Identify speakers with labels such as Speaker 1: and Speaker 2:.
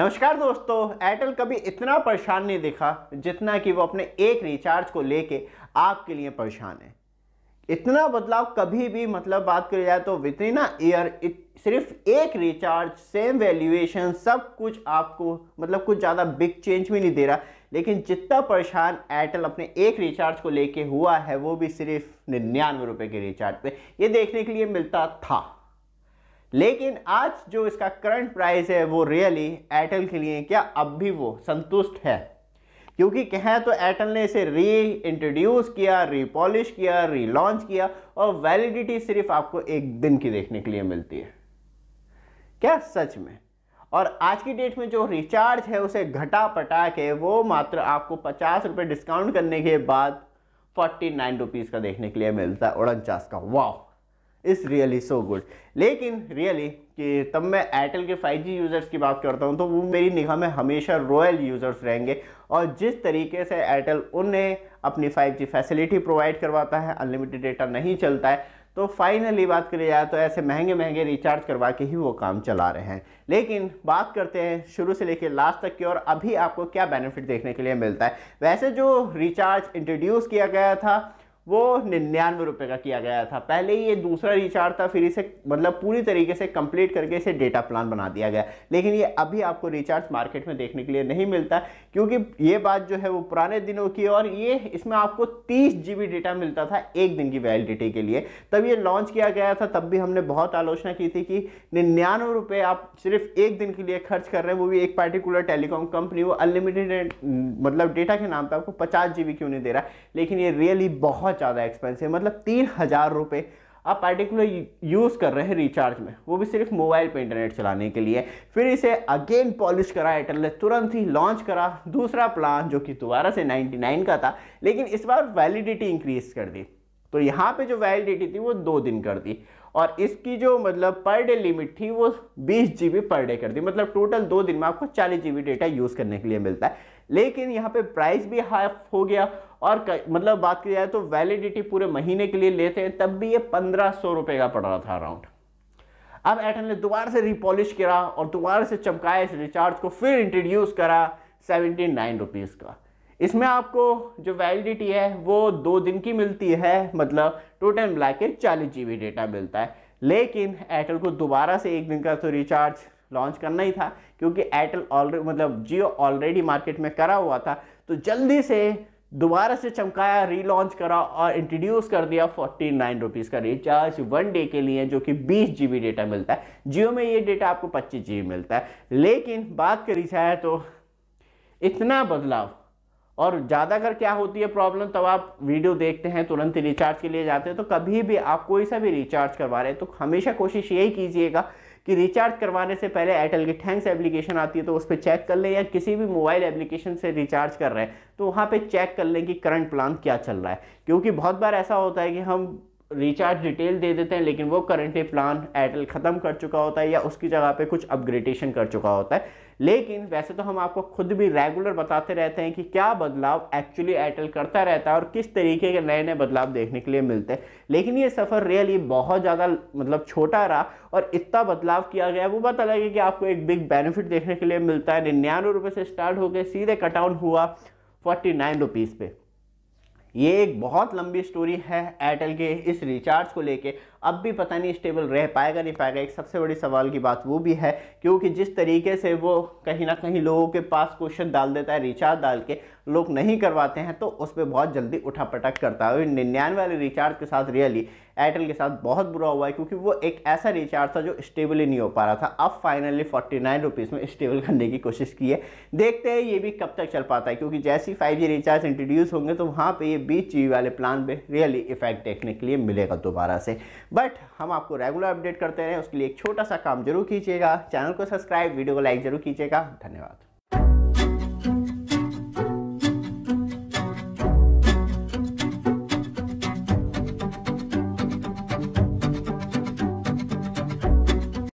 Speaker 1: नमस्कार दोस्तों एयरटेल कभी इतना परेशान नहीं दिखा जितना कि वो अपने एक रिचार्ज को लेके आपके लिए परेशान है इतना बदलाव कभी भी मतलब बात करी जाए तो विद इन ईयर सिर्फ एक रिचार्ज सेम वैल्यूएशन सब कुछ आपको मतलब कुछ ज़्यादा बिग चेंज भी नहीं दे रहा लेकिन जितना परेशान एयरटेल अपने एक रिचार्ज को लेके हुआ है वो भी सिर्फ निन्यानवे रुपये के रिचार्ज पे ये देखने के लिए मिलता था लेकिन आज जो इसका करंट प्राइस है वो रियली एयरटेल के लिए क्या अब भी वो संतुष्ट है क्योंकि कहें तो एयरटेल ने इसे री इंट्रोड्यूस किया रिपॉलिश किया रीलॉन्च किया और वैलिडिटी सिर्फ आपको एक दिन की देखने के लिए मिलती है क्या सच में और आज की डेट में जो रिचार्ज है उसे घटा पटा के वो मात्र आपको पचास रुपये डिस्काउंट करने के बाद फोर्टी नाइन रुपीज़ का देखने के लिए मिलता है उड़नचास का वाह इज़ रियली सो गुड लेकिन रियली कि तब मैं एयरटेल के 5G यूज़र्स की बात करता हूँ तो वो मेरी निगाह में हमेशा रॉयल यूज़र्स रहेंगे और जिस तरीके से एयरटेल उन्हें अपनी 5G फैसिलिटी प्रोवाइड करवाता है अनलिमिटेड डेटा नहीं चलता है तो फाइनली बात करी जाए तो ऐसे महंगे महंगे रिचार्ज करवा के ही वो काम चला रहे हैं लेकिन बात करते हैं शुरू से लेकर लास्ट तक की और अभी आपको क्या बेनिफिट देखने के लिए मिलता है वैसे जो रिचार्ज इंट्रोड्यूस किया गया था वो निन्यानवे रुपये का किया गया था पहले ही ये दूसरा रिचार्ज था फिर इसे मतलब पूरी तरीके से कंप्लीट करके इसे डेटा प्लान बना दिया गया लेकिन ये अभी आपको रिचार्ज मार्केट में देखने के लिए नहीं मिलता क्योंकि ये बात जो है वो पुराने दिनों की और ये इसमें आपको तीस जी डेटा मिलता था एक दिन की वैलिडिटी के लिए तब ये लॉन्च किया गया था तब भी हमने बहुत आलोचना की थी कि निन्यानवे रुपये आप सिर्फ एक दिन के लिए खर्च कर रहे हैं वो भी एक पर्टिकुलर टेलीकॉम कंपनी वो अनलिमिटेड मतलब डेटा के नाम पर आपको पचास जी क्यों नहीं दे रहा लेकिन ये रियली बहुत बहुत ज़्यादा एक्सपेंसिव मतलब तीन हज़ार रुपये आप पर्टिकुलर यूज़ कर रहे हैं रिचार्ज में वो भी सिर्फ मोबाइल पे इंटरनेट चलाने के लिए फिर इसे अगेन पॉलिश करा एयरटेल ने तुरंत ही लॉन्च करा दूसरा प्लान जो कि दोबारा से 99 का था लेकिन इस बार वैलिडिटी इंक्रीज कर दी तो यहाँ पे जो वैलिडिटी थी वो दो दिन कर दी और इसकी जो मतलब पर डे लिमिट थी वो बीस जी पर डे कर दी मतलब टोटल दो दिन में आपको चालीस जी डेटा यूज़ करने के लिए मिलता है लेकिन यहाँ पे प्राइस भी हाफ हो गया और मतलब बात की जाए तो वैलिडिटी पूरे महीने के लिए लेते हैं तब भी ये पंद्रह सौ रुपये का पड़ रहा था अराउंड अब एयरटेल ने दोबारा से रिपॉलिश करा और दोबारा से चमकाया इस रिचार्ज को फिर इंट्रोड्यूस करा सेवेंटी नाइन रुपीज़ का इसमें आपको जो वैलिडिटी है वो दो दिन की मिलती है मतलब टोटल मिला के चालीस जी डेटा मिलता है लेकिन एयरटेल को दोबारा से एक दिन का तो रिचार्ज लॉन्च करना ही था क्योंकि एयरटेल ऑलरेडी मतलब जियो ऑलरेडी मार्केट में करा हुआ था तो जल्दी से दोबारा से चमकाया रीलॉन्च करा और इंट्रोड्यूस कर दिया फोर्टी नाइन रुपीज़ का रिचार्ज वन डे के लिए जो कि बीस जी डेटा मिलता है जियो में ये डेटा आपको पच्चीस जी मिलता है लेकिन बात करी जाए तो इतना बदलाव और ज़्यादा अगर क्या होती है प्रॉब्लम तब आप वीडियो देखते हैं तुरंत ही रिचार्ज के लिए जाते हैं तो कभी भी आप कोई सा भी रिचार्ज करवा रहे हैं तो हमेशा कोशिश यही कीजिएगा कि रिचार्ज करवाने से पहले एयरटेल की थैंक्स एप्लीकेशन आती है तो उस पर चेक कर लें या किसी भी मोबाइल एप्लीकेशन से रिचार्ज कर रहे हैं तो वहाँ पर चेक कर लें कि करंट प्लान क्या चल रहा है क्योंकि बहुत बार ऐसा होता है कि हम रिचार्ज डिटेल दे देते हैं लेकिन वो करंटली प्लान एयरटेल ख़त्म कर चुका होता है या उसकी जगह पे कुछ अपग्रेडेशन कर चुका होता है लेकिन वैसे तो हम आपको खुद भी रेगुलर बताते रहते हैं कि क्या बदलाव एक्चुअली एयरटेल करता रहता है और किस तरीके के नए नए बदलाव देखने के लिए मिलते हैं लेकिन ये सफ़र रियली बहुत ज़्यादा मतलब छोटा रहा और इतना बदलाव किया गया वो पता लगे कि आपको एक बिग बेनिफिट देखने के लिए मिलता है निन्यानवे रुपये से स्टार्ट होकर सीधे कटाउन हुआ फोर्टी नाइन रुपीज़ पे ये एक बहुत लंबी स्टोरी है एयरटेल के इस रिचार्ज को लेके अब भी पता नहीं स्टेबल रह पाएगा नहीं पाएगा एक सबसे बड़ी सवाल की बात वो भी है क्योंकि जिस तरीके से वो कहीं ना कहीं लोगों के पास क्वेश्चन डाल देता है रिचार्ज डाल के लोग नहीं करवाते हैं तो उस पर बहुत जल्दी उठापटक करता है और निन्यानवे वाले रिचार्ज के साथ रियली एयरटेल के साथ बहुत बुरा हुआ है क्योंकि वो एक ऐसा रिचार्ज था जो स्टेबल ही नहीं हो पा रहा था अब फाइनली फोर्टी नाइन रुपीज़ में स्टेबल करने की कोशिश की है देखते हैं ये भी कब तक चल पाता है क्योंकि जैसे ही फाइव जी रिचार्ज इंट्रोड्यूस होंगे तो वहाँ पर ये बीस जी वाले प्लान पर रियली इफेक्ट देखने के लिए मिलेगा दोबारा से बट हम आपको रेगुलर अपडेट करते रहें उसके लिए एक छोटा सा काम जरूर कीजिएगा चैनल को सब्सक्राइब वीडियो को लाइक जरूर कीजिएगा धन्यवाद